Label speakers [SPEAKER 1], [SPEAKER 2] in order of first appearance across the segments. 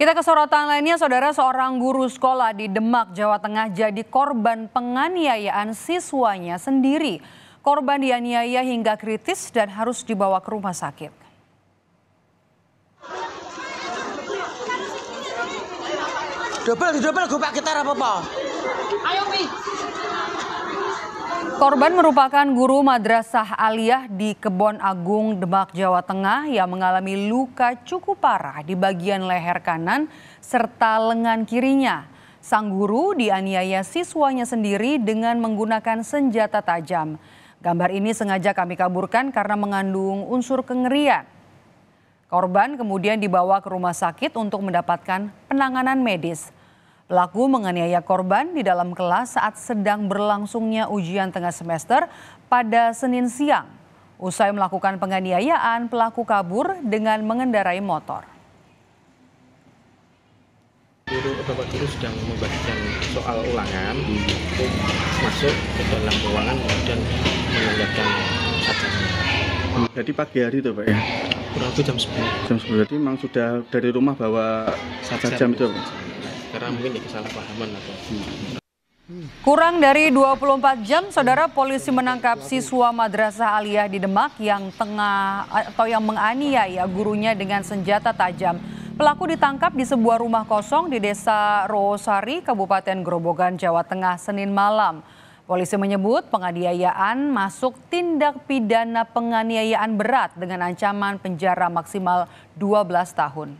[SPEAKER 1] Kita ke sorotan lainnya, saudara seorang guru sekolah di Demak, Jawa Tengah jadi korban penganiayaan siswanya sendiri. Korban dianiaya hingga kritis dan harus dibawa ke rumah sakit. Dobel, dobel, gue pak gitar apa-apa. Ayo, Pi. Korban merupakan guru madrasah aliyah di Kebon Agung, Demak, Jawa Tengah yang mengalami luka cukup parah di bagian leher kanan serta lengan kirinya. Sang guru dianiaya siswanya sendiri dengan menggunakan senjata tajam. Gambar ini sengaja kami kaburkan karena mengandung unsur kengerian. Korban kemudian dibawa ke rumah sakit untuk mendapatkan penanganan medis. Pelaku menganiaya korban di dalam kelas saat sedang berlangsungnya ujian tengah semester pada Senin siang. Usai melakukan penganiayaan, pelaku kabur dengan mengendarai motor. Guru atau Pak Guru sedang membagikan soal ulangan, masuk ke dalam ruangan dan menandakan sajanya.
[SPEAKER 2] Jadi pagi hari itu Pak ya? Kurang lebih jam 10. Jam 10, jadi memang sudah dari rumah bawa sajam, jam itu Pak? karena mungkin ya kesalahpahaman atau
[SPEAKER 1] Kurang dari 24 jam, saudara polisi menangkap siswa madrasah aliyah di Demak yang tengah atau yang menganiaya gurunya dengan senjata tajam. Pelaku ditangkap di sebuah rumah kosong di desa Rosari, Kabupaten Grobogan, Jawa Tengah, Senin malam. Polisi menyebut penganiayaan masuk tindak pidana penganiayaan berat dengan ancaman penjara maksimal 12 tahun.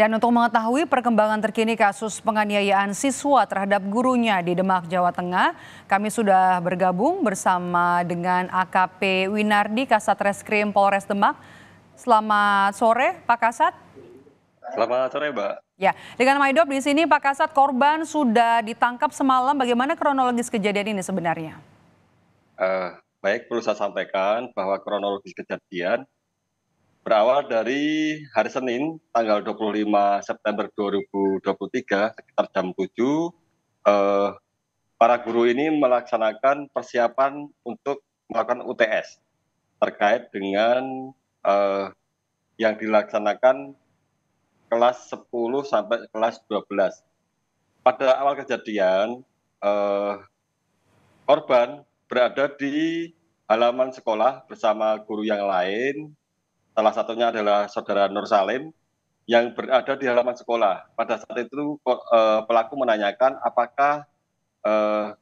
[SPEAKER 1] Dan untuk mengetahui perkembangan terkini kasus penganiayaan siswa terhadap gurunya di Demak, Jawa Tengah, kami sudah bergabung bersama dengan AKP Winardi, Kasat Reskrim Polres Demak. Selamat sore, Pak Kasat.
[SPEAKER 2] Selamat sore, Mbak.
[SPEAKER 1] Ya, dengan Maidop di sini Pak Kasat korban sudah ditangkap semalam. Bagaimana kronologis kejadian ini sebenarnya?
[SPEAKER 2] Uh, baik, perlu saya sampaikan bahwa kronologis kejadian berawal dari hari Senin tanggal 25 September 2023 sekitar jam 7 eh, para guru ini melaksanakan persiapan untuk melakukan UTS terkait dengan eh, yang dilaksanakan kelas 10 sampai kelas 12. Pada awal kejadian, eh, korban berada di halaman sekolah bersama guru yang lain Salah satunya adalah saudara Nur Salim yang berada di halaman sekolah. Pada saat itu eh, pelaku menanyakan apakah eh,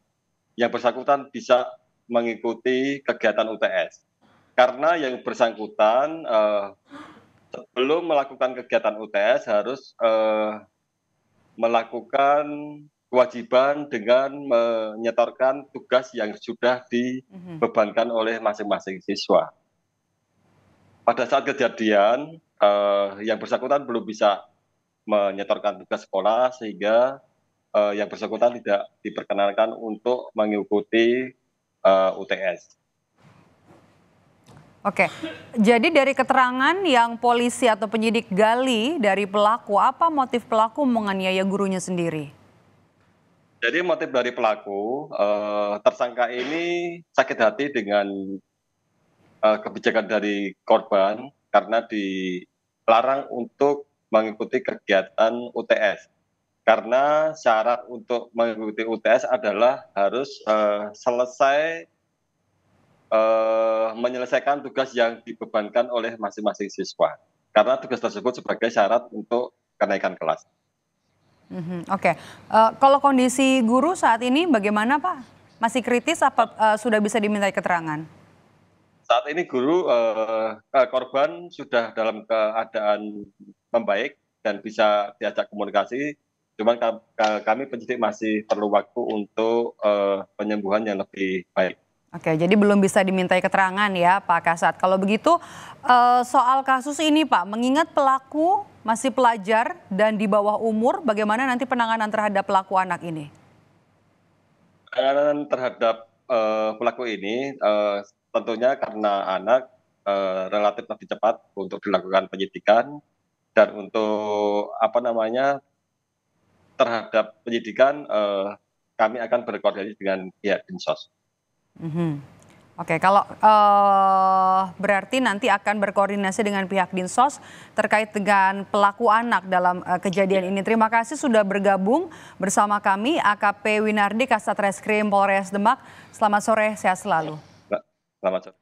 [SPEAKER 2] yang bersangkutan bisa mengikuti kegiatan UTS. Karena yang bersangkutan eh, sebelum melakukan kegiatan UTS harus melakukan kewajiban dengan menyetorkan tugas yang sudah mhm. dibebankan oleh masing-masing siswa pada saat kejadian uh, yang bersangkutan belum bisa menyetorkan tugas sekolah sehingga uh, yang bersangkutan tidak diperkenankan untuk mengikuti uh, eh, UTS.
[SPEAKER 1] Oke, jadi dari keterangan yang polisi atau penyidik gali dari pelaku, apa motif pelaku menganiaya gurunya sendiri?
[SPEAKER 2] Jadi motif dari pelaku, eh, tersangka ini sakit hati dengan Eh, kebijakan dari korban karena dilarang untuk mengikuti kegiatan UTS karena syarat untuk mengikuti UTS adalah harus uh, selesai uh, menyelesaikan tugas yang dibebankan oleh masing-masing siswa karena tugas tersebut sebagai syarat untuk kenaikan kelas.
[SPEAKER 1] Mm-hmm, Oke, okay. uh, kalau kondisi guru saat ini bagaimana Pak? Masih kritis apa uh, sudah bisa dimintai keterangan?
[SPEAKER 2] saat ini guru uh, korban sudah dalam keadaan membaik dan bisa diajak komunikasi. Cuman kami penyidik masih perlu waktu untuk uh, penyembuhan yang lebih baik.
[SPEAKER 1] Oke, jadi belum bisa dimintai keterangan ya Pak Kasat. Kalau begitu uh, soal kasus ini Pak, mengingat pelaku masih pelajar dan di bawah umur, bagaimana nanti penanganan terhadap pelaku anak ini?
[SPEAKER 2] Penanganan terhadap uh, pelaku ini uh, tentunya karena anak eh, relatif lebih cepat untuk dilakukan penyidikan dan untuk apa namanya terhadap penyidikan eh, kami akan berkoordinasi dengan pihak Dinsos.
[SPEAKER 1] Mm -hmm. Oke, kalau uh, berarti nanti akan berkoordinasi dengan pihak Dinsos terkait dengan pelaku anak dalam uh, kejadian iya. ini. Terima kasih sudah bergabung bersama kami AKP Winardi Kasat Reskrim Polres Demak. Selamat sore, sehat selalu.
[SPEAKER 2] La ver.